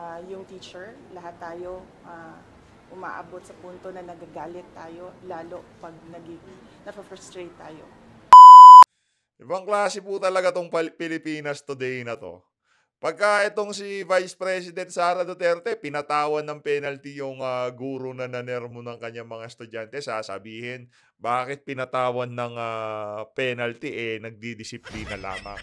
uh, yung teacher, lahat tayo uh, umaabot sa punto na nagagalit tayo, lalo pag nagiging, napafrustrate tayo. Ibang klase po talaga tong Pilipinas today na to. Pagka itong si Vice President Sara Duterte, pinatawan ng penalty yung uh, guro na nanermo ng kanyang mga estudyante, sasabihin, bakit pinatawan ng uh, penalty? Eh, nagdidisiplina lamang.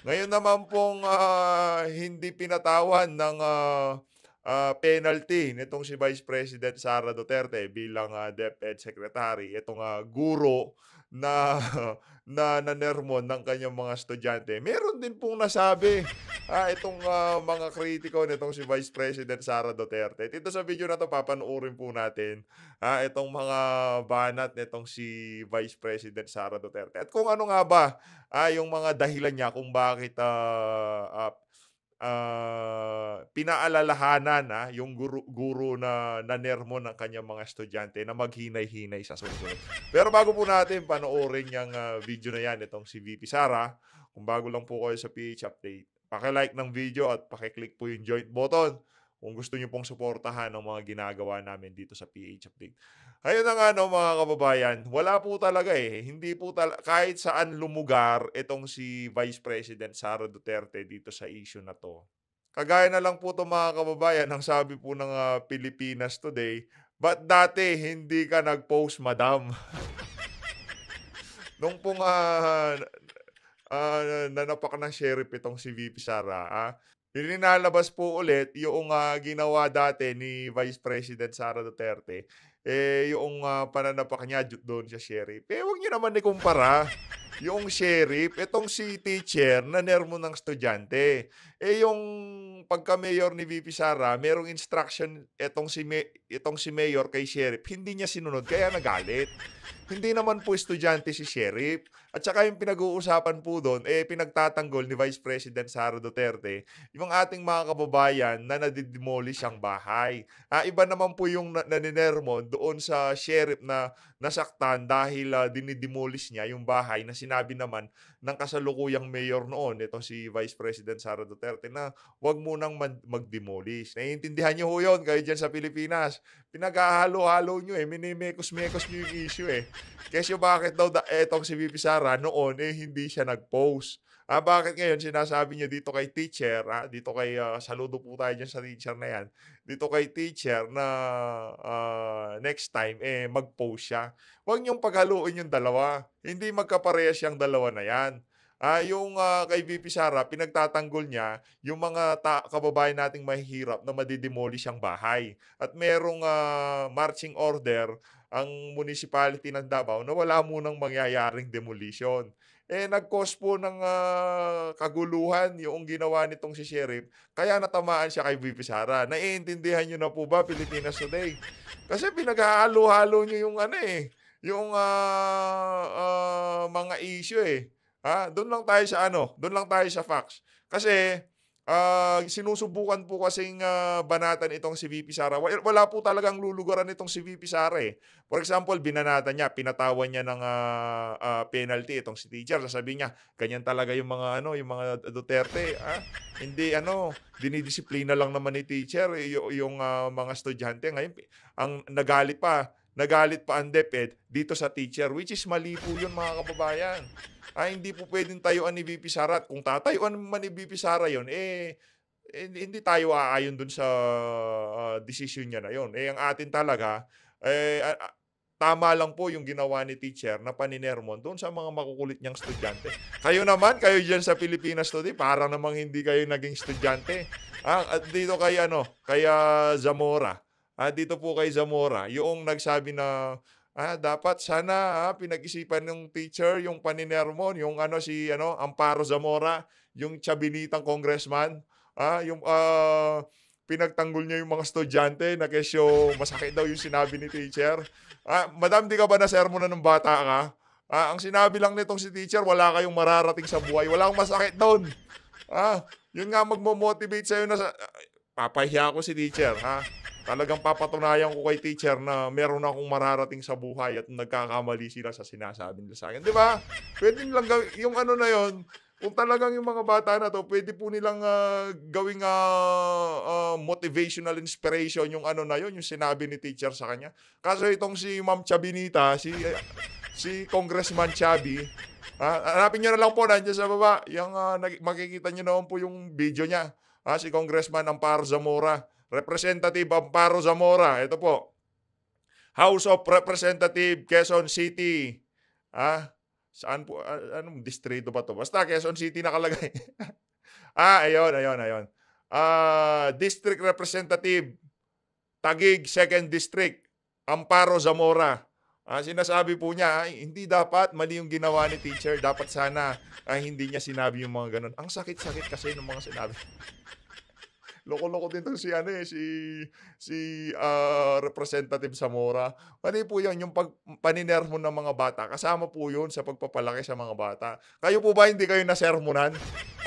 Ngayon naman pong uh, hindi pinatawan ng uh, uh, penalty nitong si Vice President Sara Duterte bilang uh, DepEd Secretary, itong uh, guro na na nanermon ng kanyang mga estudyante. Meron din pong nasabi ah, itong uh, mga kritiko nitong si Vice President Sara Duterte. Dito sa video na to papanoorin po natin ah, itong mga banat nitong si Vice President Sara Duterte. At kung ano nga ba ah, yung mga dahilan niya kung bakit uh, uh, ah, ah uh, pinaalalahanan na ah, yung guru, guru na nanermo ng kanyang mga estudyante na maghinay-hinay sa susunod. Pero bago po natin panoorin yung uh, video na yan, itong si VP Sara, kung bago lang po kayo sa PH Update, pakilike ng video at pakiclick po yung joint button kung gusto niyo pong suportahan ang mga ginagawa namin dito sa PH Update. Ayun na nga no mga kababayan, wala po talaga eh. Hindi po talaga, kahit saan lumugar itong si Vice President Sara Duterte dito sa issue na to. Kagaya na lang po to mga kababayan, ang sabi po ng uh, Pilipinas Today, but dati hindi ka nag-post, madam? Nung pong uh, uh, nanapak ng sheriff itong si VP Sara, ah, Ilinalabas po ulit yung uh, ginawa dati ni Vice President Sara Duterte. Eh, yung uh, pananapak niya doon sa sheriff. Eh, huwag niyo naman ikumpara yung sheriff, itong si teacher, na nermo ng estudyante. Eh yung pagka-mayor ni VP Sara, merong instruction itong si, itong si mayor kay sheriff. Hindi niya sinunod, kaya nagalit. hindi naman po estudyante si sheriff. At saka yung pinag-uusapan po doon, eh pinagtatanggol ni Vice President Sara Duterte yung ating mga kababayan na nadidemolish ang bahay. Ah, iba naman po yung naninermon doon sa sheriff na nasaktan dahil uh, dinidemolish niya yung bahay na sinabi naman ng kasalukuyang mayor noon, ito si Vice President Sara Duterte Duterte na wag munang mag-demolish. Naiintindihan niyo ho 'yon kayo dyan sa Pilipinas. Pinaghahalo-halo niyo eh. Minimekos-mekos niyo yung issue eh. Kasi bakit daw da, etong si VP Sara noon eh hindi siya nag-post. Ah, bakit ngayon sinasabi niyo dito kay teacher, ah, dito kay uh, saludo po tayo dyan sa teacher na yan, dito kay teacher na uh, next time eh mag-post siya. Huwag niyo paghaluin yung dalawa. Hindi magkaparehas yung dalawa na yan. Uh, yung uh, kay VP Sara, pinagtatanggol niya yung mga ta- kababayan nating mahihirap na madidemolish ang bahay. At merong uh, marching order ang municipality ng Davao na wala munang mangyayaring demolition. Eh, nag-cause po ng uh, kaguluhan yung ginawa nitong si Sheriff. Kaya natamaan siya kay VP Sara. Naiintindihan nyo na po ba, Pilipinas Today? Kasi pinaghahalo-halo nyo yung ano eh, yung uh, uh, mga issue eh. Ha? Doon lang tayo sa ano, doon lang tayo sa facts. Kasi uh, sinusubukan po kasi uh, ah, banatan itong si VP Sara. Wala po talagang lulugaran itong si VP Sara eh. For example, binanatan niya, pinatawan niya ng uh, uh, penalty itong si teacher. Sasabihin niya, ganyan talaga yung mga ano, yung mga Duterte. ha? hindi ano, dinidisiplina lang naman ni teacher eh, yung, yung uh, mga estudyante. Ngayon, ang nagalit pa, nagalit pa ang DepEd dito sa teacher, which is mali po yun mga kababayan. Ay, ah, hindi po pwedeng tayuan ni VP Sara. kung tatayuan man ni VP Sara yun, eh, eh, hindi tayo aayon dun sa uh, decision niya na yun. Eh, ang atin talaga, eh, uh, tama lang po yung ginawa ni teacher na paninermon doon sa mga makukulit niyang estudyante. Kayo naman, kayo dyan sa Pilipinas today, para namang hindi kayo naging estudyante. Ah, at dito kay ano, kaya Zamora ah, dito po kay Zamora, yung nagsabi na ah, dapat sana ah, pinag-isipan ng teacher yung paninermon, yung ano si ano Amparo Zamora, yung chabilitang congressman, ah, yung ah, pinagtanggol niya yung mga estudyante na kesyo masakit daw yung sinabi ni teacher. Ah, madam, di ka ba na sermon ng bata ka? Ah, ang sinabi lang nitong si teacher, wala kayong mararating sa buhay. Wala akong masakit doon. Ah, yun nga magmo-motivate sa'yo na sa... Ah, papahiya ko si teacher, ha? Talagang papatunayan ko kay teacher na meron akong mararating sa buhay at nagkakamali sila sa sinasabi nila sa akin. Di ba? Pwede lang yung ano na yon kung talagang yung mga bata na to, pwede po nilang uh, gawing uh, uh, motivational inspiration yung ano na yon yung sinabi ni teacher sa kanya. Kaso itong si Ma'am Chabinita, si uh, si Congressman Chabi, uh, hanapin niyo na lang po nandiyan sa baba, yung uh, makikita niyo noon po yung video niya. Uh, si Congressman Amparo Zamora. Representative Amparo Zamora, ito po. House of Representative Quezon City. Ah, saan po, ah, anong distrito ba to? Basta Quezon City nakalagay. ah, ayun, ayun, ayun. Ah, District Representative Tagig 2nd District Amparo Zamora. Ah, sinasabi po niya, ay, hindi dapat, mali yung ginawa ni teacher. Dapat sana ay, ah, hindi niya sinabi yung mga ganun. Ang sakit-sakit kasi ng mga sinabi. Loko-loko din to si ano eh, si si uh, Representative Zamora. Mali po 'yan yung pag ng mga bata. Kasama po 'yun sa pagpapalaki sa mga bata. Kayo po ba hindi kayo nasermonan?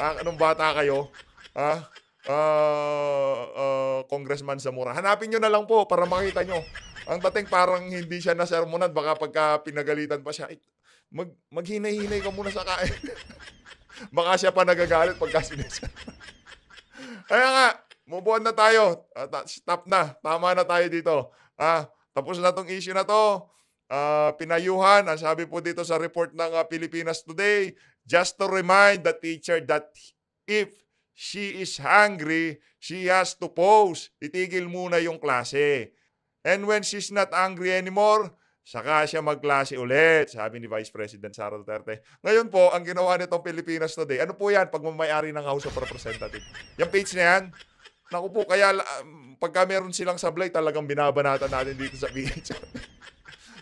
ah, anong bata kayo? Ha? Ah, uh, uh, Congressman Zamora. Hanapin niyo na lang po para makita niyo. Ang dating parang hindi siya nasermonan, baka pagka pinagalitan pa siya, mag, maghinay-hinay ka muna sa kain. baka siya pa nagagalit pagka sinesermonan. Kaya nga, move on na tayo. Ah, stop na. Tama na tayo dito. Ah, tapos na tong issue na to. Uh, pinayuhan, ang sabi po dito sa report ng uh, Pilipinas Today, just to remind the teacher that if she is hungry, she has to pause. Itigil muna yung klase. And when she's not angry anymore, Saka siya magklase ulit, sabi ni Vice President Sara Duterte. Ngayon po, ang ginawa nitong Pilipinas Today, ano po yan? Pagmamayari ng House of Representatives. Yung page na yan, naku po, kaya um, pagka meron silang sablay, talagang binabanatan natin dito sa page.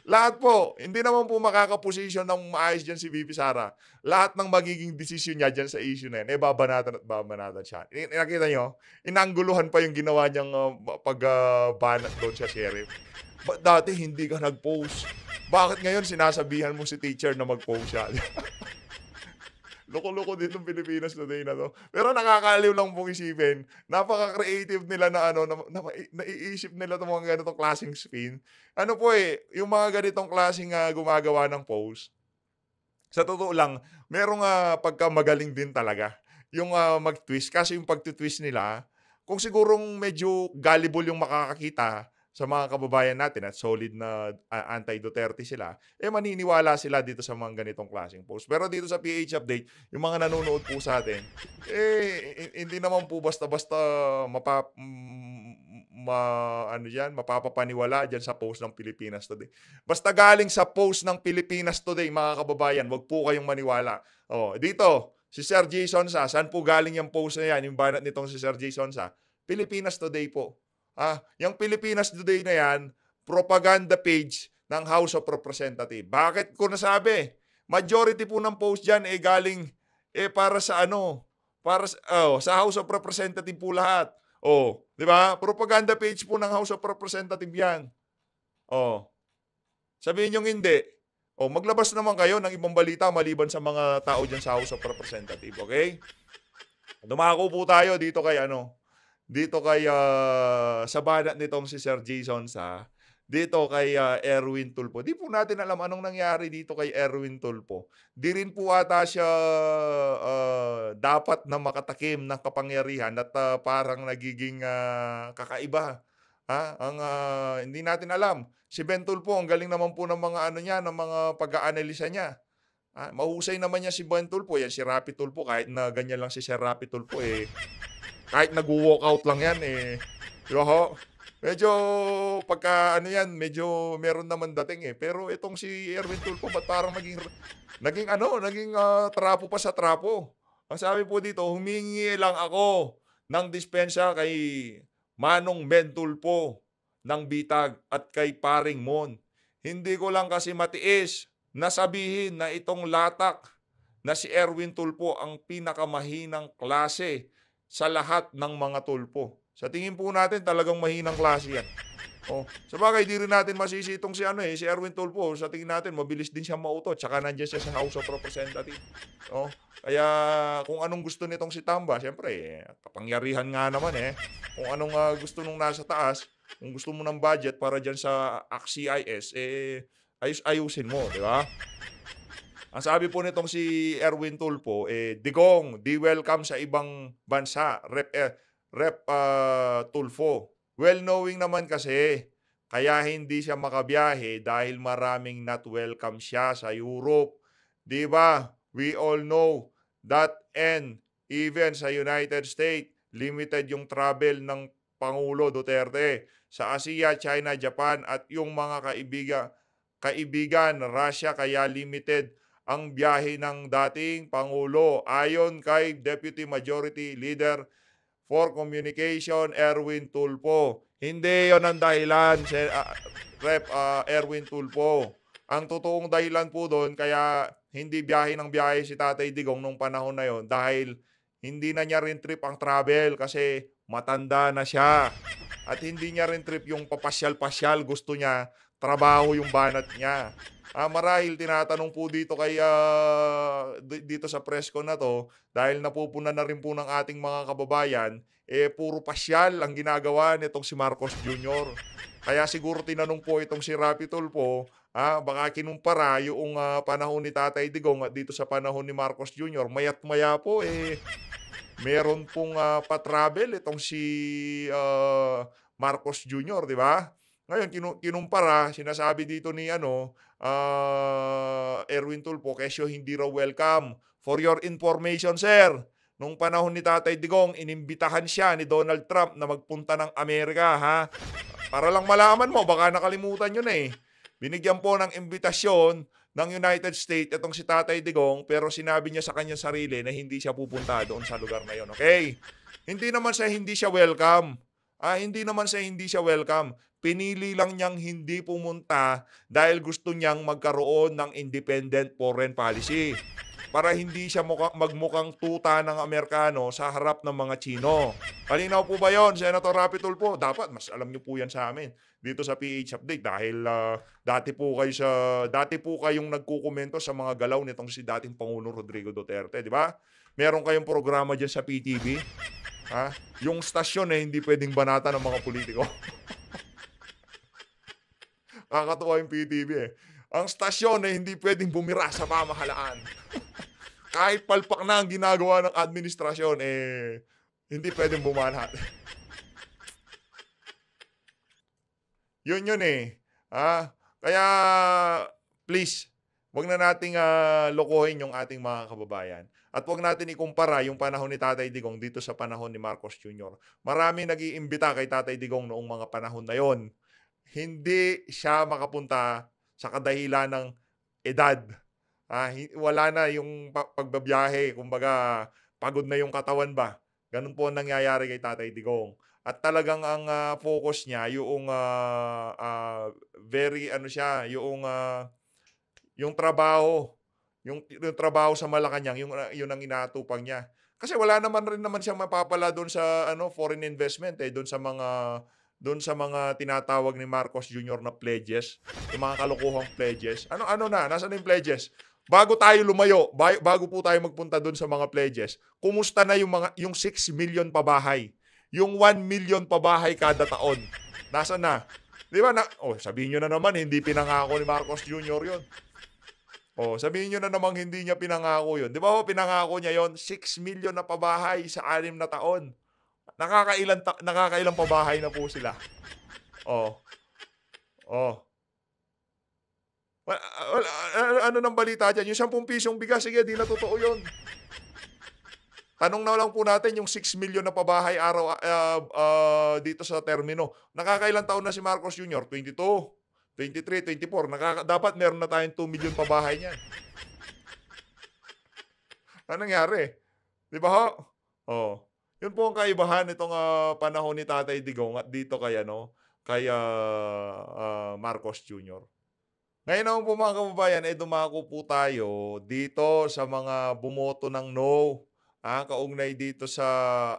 Lahat po, hindi naman po makakaposisyon ng maayos dyan si VP Sara. Lahat ng magiging desisyon niya dyan sa issue na yan, eh babanatan at babanatan siya. Nakita nyo, inangguluhan pa yung ginawa niyang uh, pag-banat uh, doon sa sheriff. Ba't dati hindi ka nag-post? Bakit ngayon sinasabihan mo si teacher na mag-post siya? Loko-loko dito Pilipinas today na to. Pero nakakaliw lang pong isipin. Napaka-creative nila na ano, na, na, naiisip nila itong mga ganitong klaseng spin. Ano po eh, yung mga ganitong klaseng uh, gumagawa ng post, sa totoo lang, merong uh, ah, pagka magaling din talaga yung uh, mag-twist. Kasi yung pag-twist nila, kung sigurong medyo gullible yung makakakita, sa mga kababayan natin at solid na uh, anti-Duterte sila, eh maniniwala sila dito sa mga ganitong klaseng post. Pero dito sa PH Update, yung mga nanonood po sa atin, eh hindi naman po basta-basta mapa, ma, ano yan, mapapapaniwala dyan sa post ng Pilipinas Today. Basta galing sa post ng Pilipinas Today, mga kababayan, wag po kayong maniwala. Oh, dito, si Sir Jason Sa, saan po galing yung post na yan, yung banat nitong si Sir Jason Sa? Pilipinas Today po. Ah, yung Pilipinas Today na yan, propaganda page ng House of Representatives. Bakit ko nasabi? Majority po ng post dyan eh galing eh para sa ano? Para sa, oh, sa House of Representatives po lahat. Oh, 'di ba? Propaganda page po ng House of Representatives 'yan. Oh. Sabihin niyo hindi. Oh, maglabas naman kayo ng ibang balita maliban sa mga tao diyan sa House of Representatives, okay? Dumako po tayo dito kay ano, dito kay uh, sa banat nitong si Sir Jason sa dito kay uh, Erwin Tulpo. Di po natin alam anong nangyari dito kay Erwin Tulpo. Di rin po ata siya uh, dapat na makatakim ng kapangyarihan at uh, parang nagiging uh, kakaiba. Ha? Ang uh, hindi natin alam. Si Ben Tulpo, ang galing naman po ng mga ano niya, ng mga pag-aanalisa niya. Ah, mahusay naman niya si Ben Tulpo. Yan si Rapi Tulpo kahit na ganyan lang si Sir Rapi Tulpo eh kahit nag-walk out lang yan eh. Di ba ho? Medyo pagka ano yan, medyo meron naman dating eh. Pero itong si Erwin Tulfo ba't parang naging, naging ano, naging uh, trapo pa sa trapo. Ang sabi po dito, humingi lang ako ng dispensa kay Manong Mentulpo ng Bitag at kay Paring Mon. Hindi ko lang kasi matiis na sabihin na itong latak na si Erwin Tulpo ang pinakamahinang klase sa lahat ng mga tulpo. Sa tingin po natin, talagang mahinang klase yan. Oh, sabagay, di rin natin masisitong si, ano, eh, si Erwin Tulpo. Sa tingin natin, mabilis din siya mauto. Tsaka nandiyan siya sa House of Representatives. Oh, kaya kung anong gusto nitong si Tamba, siyempre, eh, kapangyarihan nga naman eh. Kung anong uh, gusto nung nasa taas, kung gusto mo ng budget para dyan sa AXIS, eh, ayus ayusin mo, di ba? Ang sabi po nitong si Erwin Tulpo, eh, Digong, di welcome sa ibang bansa. Rep, eh, Rep uh, Tulfo. Well knowing naman kasi, kaya hindi siya makabiyahe dahil maraming not welcome siya sa Europe. Di ba? We all know that and even sa United States, limited yung travel ng Pangulo Duterte sa Asia, China, Japan at yung mga kaibigan kaibigan Russia kaya limited ang biyahe ng dating Pangulo ayon kay Deputy Majority Leader for Communication Erwin Tulpo. Hindi yon ang dahilan, uh, Rep uh, Erwin Tulpo. Ang totoong dahilan po doon kaya hindi biyahe ng biyahe si Tatay Digong nung panahon na yon dahil hindi na niya rin trip ang travel kasi matanda na siya. At hindi niya rin trip yung papasyal-pasyal gusto niya trabaho yung banat niya. Ah, marahil tinatanong po dito kay uh, dito sa presko na to dahil napupunan na rin po ng ating mga kababayan eh puro pasyal ang ginagawa nitong si Marcos Jr. Kaya siguro tinanong po itong si Rapitol po ah, baka kinumpara yung uh, panahon ni Tatay Digong at dito sa panahon ni Marcos Jr. Mayat maya po eh meron pong uh, pa-travel itong si uh, Marcos Jr., di ba? Ngayon, kinu- kinumpara, sinasabi dito ni ano, uh, Erwin Tulpo, Kesyo hindi raw welcome. For your information, sir, nung panahon ni Tatay Digong, inimbitahan siya ni Donald Trump na magpunta ng Amerika, ha? Para lang malaman mo, baka nakalimutan yun eh. Binigyan po ng imbitasyon ng United States itong si Tatay Digong pero sinabi niya sa kanyang sarili na hindi siya pupunta doon sa lugar na yon. Okay? Hindi naman sa hindi siya welcome. Ah, hindi naman sa hindi siya welcome pinili lang niyang hindi pumunta dahil gusto niyang magkaroon ng independent foreign policy para hindi siya mukha, magmukhang tuta ng Amerikano sa harap ng mga Chino. Kalinaw po ba yon, Senator Rapitol po? Dapat, mas alam niyo po yan sa amin dito sa PH Update dahil uh, dati po kayo sa dati po kayong nagkukomento sa mga galaw nitong si dating Pangulo Rodrigo Duterte, di ba? Meron kayong programa diyan sa PTV. Ha? Yung stasyon eh, hindi pwedeng banata ng mga politiko. Nakakatuwa yung PTV eh. Ang stasyon ay eh, hindi pwedeng bumira sa pamahalaan. Kahit palpak na ang ginagawa ng administrasyon, eh, hindi pwedeng bumanhat. yun yun eh. Ah, kaya, please, wag na nating uh, lokohin yung ating mga kababayan. At wag natin ikumpara yung panahon ni Tatay Digong dito sa panahon ni Marcos Jr. Marami nag iimbita kay Tatay Digong noong mga panahon na yon hindi siya makapunta sa kadahilan ng edad. Ah, wala na yung pagbabiyahe, kumbaga pagod na yung katawan ba. Ganun po ang nangyayari kay Tatay Digong. At talagang ang uh, focus niya yung uh, uh, very ano siya, yung uh, yung trabaho, yung, yung trabaho sa Malacanang, yung yun ang inatupang niya. Kasi wala naman rin naman siyang mapapala doon sa ano foreign investment eh, doon sa mga doon sa mga tinatawag ni Marcos Jr. na pledges, yung mga kalokohang pledges. Ano ano na, nasaan yung pledges? Bago tayo lumayo, bago po tayo magpunta doon sa mga pledges, kumusta na yung mga yung 6 million pabahay? Yung 1 million pabahay kada taon. Nasaan na? 'Di ba na? Oh, sabihin niyo na naman hindi pinangako ni Marcos Jr. 'yon. Oh, sabihin niyo na namang hindi niya pinangako 'yon. 'Di ba? Oh, pinangako niya 'yon, 6 million na pabahay sa anim na taon. Nakakailan, ta- nakakailan pa na po sila. Oh. Oh. Ano nang ano balita diyan? Yung 10 pisong bigas, sige, di na totoo yun. Tanong na lang po natin yung 6 million na pabahay araw uh, uh, dito sa termino. Nakakailang taon na si Marcos Jr.? 22, 23, 24. Nakaka- dapat meron na tayong 2 million pabahay niyan. Ano nangyari? Di ba ho? Oh. Yun po ang kaibahan nitong uh, panahon ni Tatay Digong at dito kay ano, kay uh, uh, Marcos Jr. Ngayon naman po mga kababayan, eh dumako po tayo dito sa mga bumoto ng no, ah, kaugnay dito sa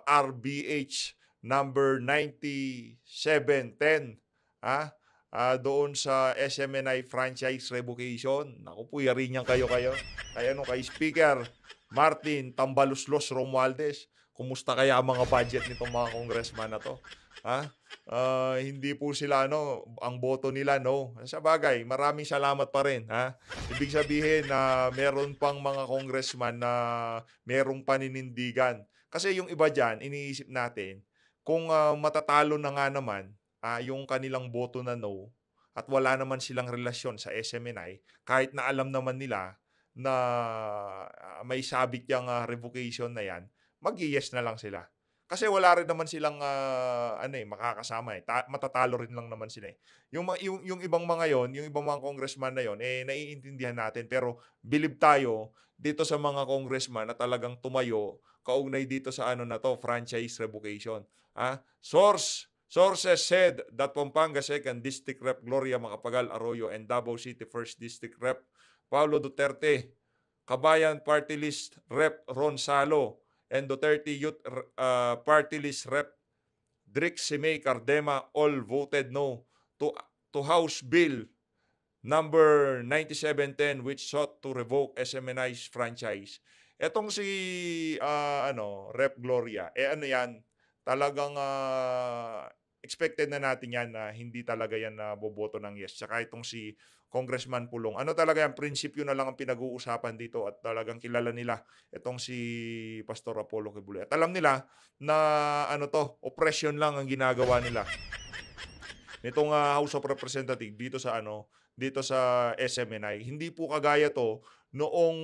RBH number 9710, ah, ah, doon sa SMNI franchise revocation. Naku po, yari niyan kayo kayo. Kaya ano, kay Speaker Martin Tambaluslos Romualdez kumusta kaya ang mga budget nitong mga congressman na to? Ha? Uh, hindi po sila no ang boto nila no. Sa bagay, maraming salamat pa rin, ha. Ibig sabihin na uh, meron pang mga congressman na merong paninindigan. Kasi yung iba diyan, iniisip natin kung uh, matatalo na nga naman uh, yung kanilang boto na no at wala naman silang relasyon sa SMNI, kahit na alam naman nila na uh, may sabik yang uh, revocation na yan, mag-yes na lang sila. Kasi wala rin naman silang uh, ano eh, makakasama eh. Ta- matatalo rin lang naman sila eh. Yung, yung, yung ibang mga yon, yung ibang mga congressman na yon, eh naiintindihan natin. Pero believe tayo dito sa mga congressman na talagang tumayo kaugnay dito sa ano na to, franchise revocation. Ah, source Sources said that Pampanga 2nd District Rep Gloria Macapagal Arroyo and Davao City 1st District Rep Paulo Duterte, Kabayan Party List Rep Ron Salo, and Duterte Youth uh, Party List Rep Drix Simei Cardema all voted no to, to House Bill number 9710 which sought to revoke SMNI's franchise. Etong si uh, ano, Rep Gloria, eh ano 'yan? Talagang uh, expected na natin 'yan na hindi talaga 'yan na boboto ng yes. Tsaka itong si Congressman Pulong. Ano talaga yung prinsipyo na lang ang pinag-uusapan dito at talagang kilala nila itong si Pastor Apollo Kibuli. At alam nila na ano to, oppression lang ang ginagawa nila. Nitong uh, House of Representatives dito sa ano, dito sa SMNI. Hindi po kagaya to noong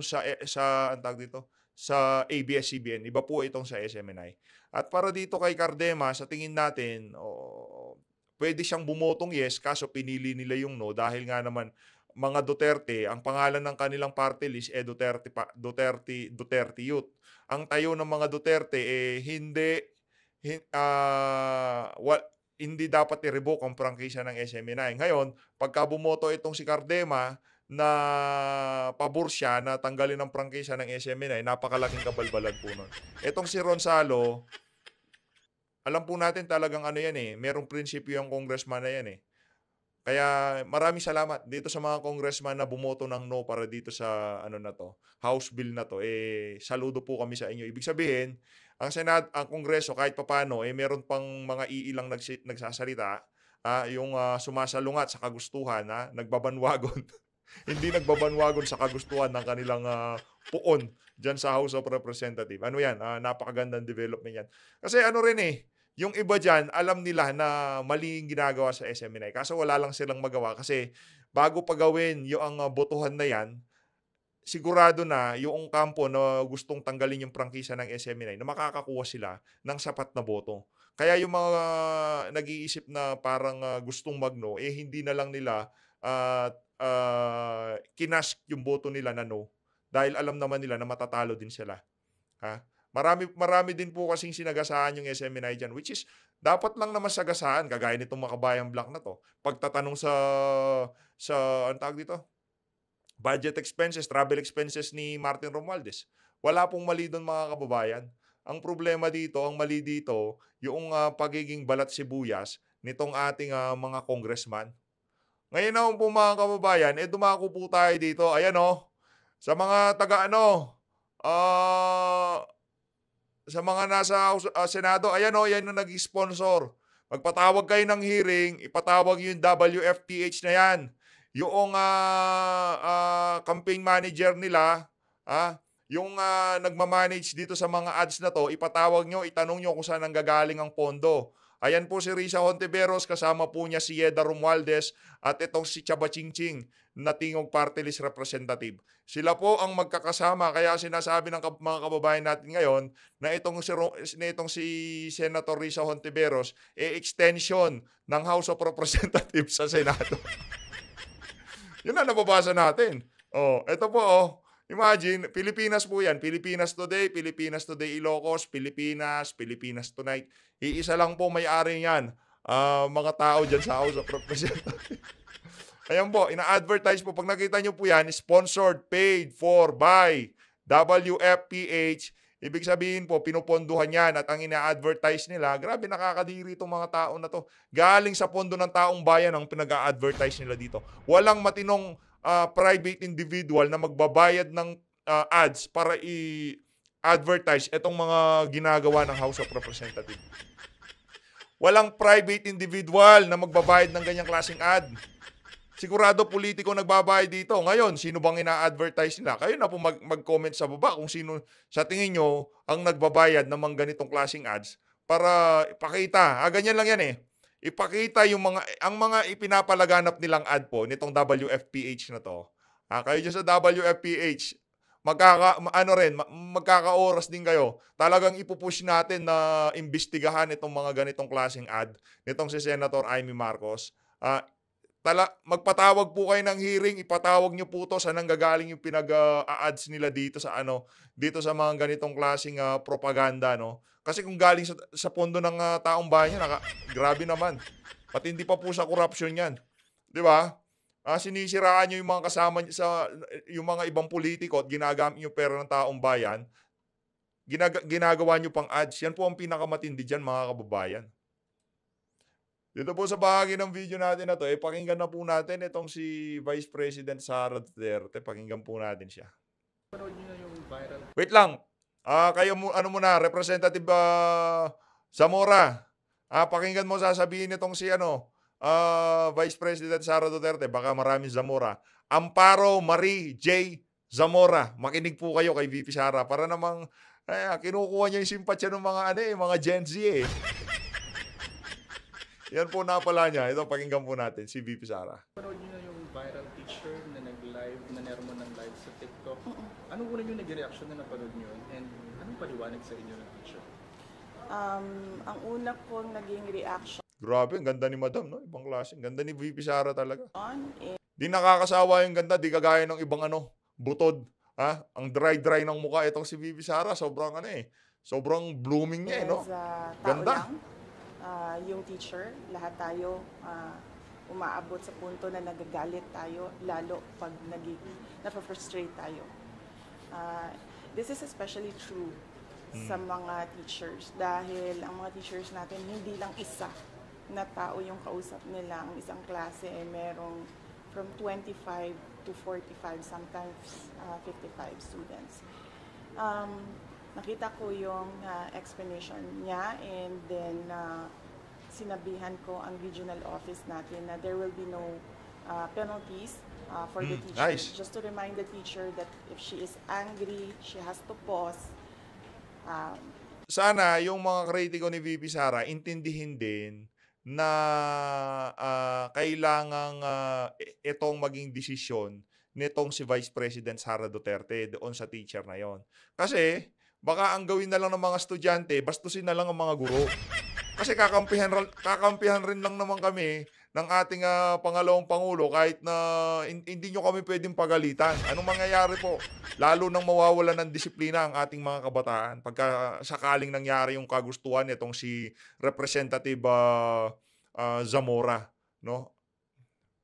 sa eh, sa antag dito sa ABS-CBN. Iba po itong sa SMNI. At para dito kay Cardema, sa tingin natin, oh, pwede siyang bumotong yes, kaso pinili nila yung no dahil nga naman mga Duterte, ang pangalan ng kanilang party list eh Duterte, Duterte, Duterte Youth. Ang tayo ng mga Duterte eh hindi, hin, uh, ah, wa, hindi dapat i-revoke ang prangkisa ng SMNI. E Ngayon, pagka bumoto itong si Cardema, na pabor siya na tanggalin ang prangkisa ng SMNI, e napakalaking kabalbalan po nun. Itong si Ronsalo, alam po natin talagang ano yan eh, merong prinsipyo yung congressman na yan eh. Kaya maraming salamat dito sa mga congressman na bumoto ng no para dito sa ano na to, House bill na to. Eh saludo po kami sa inyo. Ibig sabihin, ang Senat, ang Kongreso kahit papaano eh meron pang mga iilang nags- nagsasalita ah, yung ah, sumasalungat sa kagustuhan, ah, nagbabanwagon. Hindi nagbabanwagon sa kagustuhan ng kanilang ah, puon dyan sa House of Representatives. Ano yan? Ah, napakagandang development yan. Kasi ano rin eh, yung iba dyan, alam nila na mali yung ginagawa sa SMNI. Kaso wala lang silang magawa kasi bago pagawin gawin yung uh, botohan na yan, sigurado na yung kampo na gustong tanggalin yung prangkisa ng SMNI na makakakuha sila ng sapat na boto. Kaya yung mga nag-iisip na parang ah, gustong magno, eh hindi na lang nila uh, uh, kinask yung boto nila na no dahil alam naman nila na matatalo din sila. Ha? Marami, marami din po kasing sinagasaan yung SMNI dyan, which is dapat lang naman sagasaan, kagaya nitong makabayang black na to. Pagtatanong sa, sa, ang tawag dito? Budget expenses, travel expenses ni Martin Romualdez. Wala pong mali doon mga kababayan. Ang problema dito, ang mali dito, yung uh, pagiging balat sibuyas nitong ating uh, mga congressman. Ngayon naman po mga kababayan, eh dumako po tayo dito. Ayan o, oh, sa mga taga ano, ah... Uh, sa mga nasa uh, Senado, ayan o, oh, yan yung nag-sponsor. Magpatawag kayo ng hearing, ipatawag yung WFTH na yan. Yung uh, uh, campaign manager nila, ah, yung uh, nagmamanage dito sa mga ads na to, ipatawag nyo, itanong nyo kung saan ang gagaling ang pondo. Ayan po si Risa Hontiveros, kasama po niya si Yeda Romualdez at itong si Chaba Chingching na tingog party list representative. Sila po ang magkakasama kaya sinasabi ng mga kababayan natin ngayon na itong si, na itong si Senator Risa Hontiveros e extension ng House of Representatives sa Senado. Yun na nababasa natin. Oh, ito po oh. Imagine, Pilipinas po yan. Pilipinas Today, Pilipinas Today Ilocos, Pilipinas, Pilipinas Tonight. Iisa lang po may-ari yan. Uh, ah, mga tao dyan sa House of Representatives. Kaya po, ina-advertise po. Pag nakita nyo po yan, sponsored, paid for, by WFPH. Ibig sabihin po, pinuponduhan yan at ang ina-advertise nila, grabe nakakadiri itong mga tao na to. Galing sa pondo ng taong bayan ang pinag advertise nila dito. Walang matinong uh, private individual na magbabayad ng uh, ads para i-advertise itong mga ginagawa ng House of Representatives. Walang private individual na magbabayad ng ganyang klaseng ad. Sigurado politiko nagbabayad dito. Ngayon, sino bang ina-advertise nila? Kayo na po mag- mag-comment sa baba kung sino sa tingin nyo ang nagbabayad ng mga ganitong klaseng ads para ipakita. Ah, ganyan lang yan eh. Ipakita yung mga, ang mga ipinapalaganap nilang ad po nitong WFPH na to. Ah, kayo dyan sa WFPH, magkaka, ano rin, magkakaoras din kayo. Talagang ipupush natin na imbestigahan itong mga ganitong klaseng ad nitong si Senator Amy Marcos. Ah, tala, magpatawag po kayo ng hearing, ipatawag nyo po to sa nanggagaling yung pinag-ads nila dito sa ano, dito sa mga ganitong klaseng uh, propaganda, no? Kasi kung galing sa, sa pondo ng uh, taong bayan, naka, grabe naman. Pati hindi pa po sa corruption yan. Di ba? Uh, sinisiraan nyo yung mga kasama sa yung mga ibang politiko at ginagamit nyo pera ng taong bayan, ginag- ginagawa nyo pang ads. Yan po ang pinakamatindi dyan, mga kababayan. Dito po sa bahagi ng video natin na to, eh, pakinggan na po natin itong si Vice President Sara Duterte. Pakinggan po natin siya. Panood na yung viral. Wait lang. Ah, kayo mo ano muna, Representative ah, Zamora. Ah, pakinggan mo sasabihin nitong si ano, ah, Vice President Sara Duterte, baka marami Zamora. Amparo Marie J. Zamora. Makinig po kayo kay VP Sara para namang eh, kinukuha niya yung simpatsya ng mga ano eh, mga Gen Z eh. Yan po na pala niya. Ito, pakinggan po natin si VP Sara. Panood niyo na yung viral teacher na nag-live, na nermo ng live sa TikTok. Ano una niyo nag-reaction na napanood niyo? And anong paliwanag sa inyo ng teacher? Um, ang una kong naging reaction Grabe, ang ganda ni Madam, no? Ibang klase. Ang ganda ni VP Sara talaga. on eh. Di nakakasawa yung ganda, di kagaya ng ibang ano, butod. Ha? Ang dry-dry ng mukha. Itong si VP Sara, sobrang ano eh. Sobrang blooming niya eh, no? Ah, ganda. lang uh, yung teacher, lahat tayo uh, umaabot sa punto na nagagalit tayo, lalo pag nagiging, na-frustrate tayo. Uh, this is especially true mm. sa mga teachers dahil ang mga teachers natin hindi lang isa na tao yung kausap nila. Ang isang klase ay eh, merong from 25 to 45, sometimes uh, 55 students. Um, nakita ko yung uh, explanation niya and then uh, sinabihan ko ang regional office natin na there will be no uh, penalties uh, for mm, the hmm, teacher. Nice. Just to remind the teacher that if she is angry, she has to pause. Um, Sana yung mga kritiko ni VP Sara intindihin din na uh, kailangang uh, itong maging desisyon nitong si Vice President Sara Duterte doon sa teacher na yon. Kasi Baka ang gawin na lang ng mga estudyante, bastusin na lang ang mga guro. Kasi kakampihan, kakampihan rin lang naman kami ng ating uh, pangalawang pangulo kahit na hindi nyo kami pwedeng pagalitan. Anong mangyayari po? Lalo nang mawawala ng disiplina ang ating mga kabataan pagka sakaling nangyari yung kagustuhan nitong si Representative uh, uh, Zamora, no?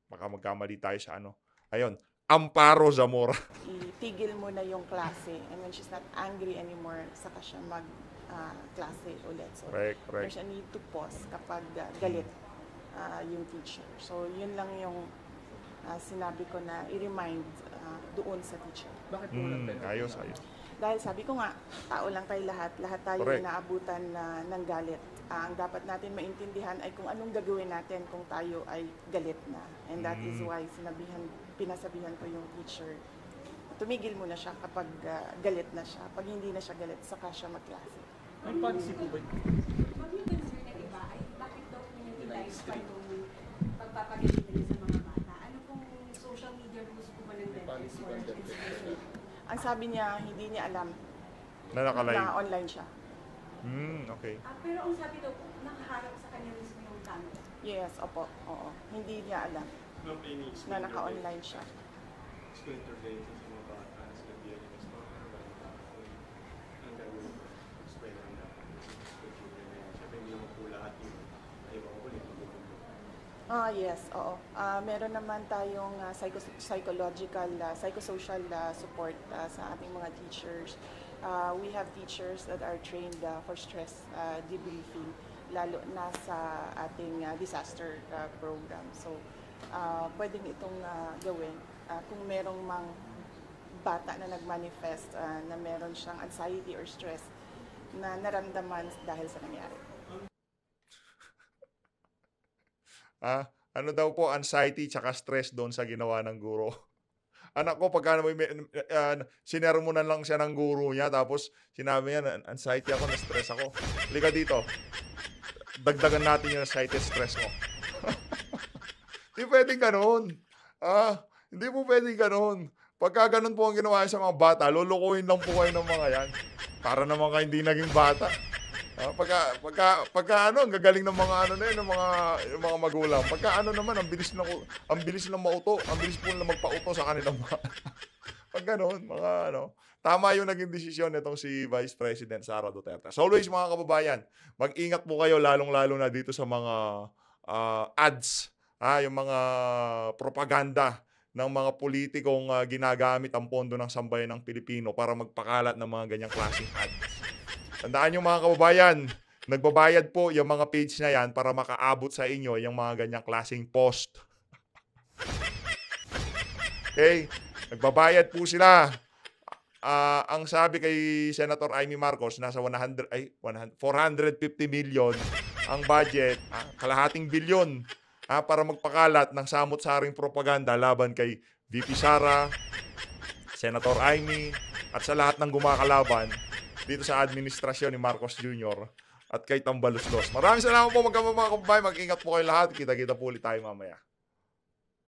Baka magkamali tayo sa ano. Ayun, Amparo Zamora. Mm itigil mo na yung klase. And when she's not angry anymore, saka siya mag uh, klase ulit. So, right, right. there's need to pause kapag uh, galit uh, yung teacher. So, yun lang yung uh, sinabi ko na i-remind uh, doon sa teacher. Bakit mo mm, lang Ayos, ayos. Dahil sabi ko nga, tao lang tayo lahat. Lahat tayo Correct. inaabutan na ng galit. Uh, ang dapat natin maintindihan ay kung anong gagawin natin kung tayo ay galit na. And that mm. is hmm. why sinabihan, pinasabihan ko yung teacher tumigil mo na siya kapag uh, galit na siya. Pag hindi na siya galit, saka siya magklase. May policy po ba? Huwag yung concern na iba ay bakit daw minimize pa yung pagpapagalit mga bata. Ano pong social media rules po ba ng Netflix Ang sabi niya, hindi niya alam na nakalive. Na online siya. Mm, okay. Ah, pero ang sabi daw po, nakaharap sa kanya mismo yung tanong. Yes, opo. Oo. Hindi niya alam na naka-online siya. It's going Ah, yes, oo. Ah, meron naman tayong ah, psycho- psychological, ah, psychosocial ah, support ah, sa ating mga teachers. Uh, we have teachers that are trained ah, for stress ah, debriefing, lalo na sa ating ah, disaster ah, program. So, uh, pwedeng itong ah, gawin ah, kung merong mang bata na nag-manifest ah, na meron siyang anxiety or stress na naramdaman dahil sa nangyari. Ah, ano daw po, anxiety tsaka stress doon sa ginawa ng guro. Anak ko, pagka may, uh, ah, sinermonan lang siya ng guro niya, tapos sinabi niya, anxiety ako, na-stress ako. Lika dito. Dagdagan natin yung anxiety stress mo. Hindi pwedeng ganun. Ah, hindi po pwedeng ganun. Pagka ganun po ang ginawa sa mga bata, lulukuhin lang po kayo ng mga yan. Para naman kayo hindi naging bata. Uh, pagka, pagka, pagka ano, ang gagaling ng mga ano na yun, ng mga, yung mga magulang. Pagka ano naman, ang bilis na, ang bilis na mauto, ang bilis po na magpauto sa kanila mga. Pag ganun, mga ano, tama yung naging desisyon nitong si Vice President Sara Duterte. So always mga kababayan, mag-ingat po kayo lalong-lalo na dito sa mga uh, ads, ha, yung mga propaganda ng mga politikong uh, ginagamit ang pondo ng sambayan ng Pilipino para magpakalat ng mga ganyang klaseng ads. Tandaan nyo mga kababayan, nagbabayad po yung mga page na yan para makaabot sa inyo yung mga ganyang klaseng post. Okay? Nagbabayad po sila. Uh, ang sabi kay Senator Amy Marcos, nasa 100, ay, 100, 450 million ang budget, uh, kalahating bilyon uh, para magpakalat ng samot-saring propaganda laban kay VP Sara, Senator Amy, at sa lahat ng gumakalaban dito sa administrasyon ni Marcos Jr. at kay Tambaluslos. Maraming salamat po magkama mga kumpay. Mag-ingat po kayo lahat. Kita-kita po ulit tayo mamaya.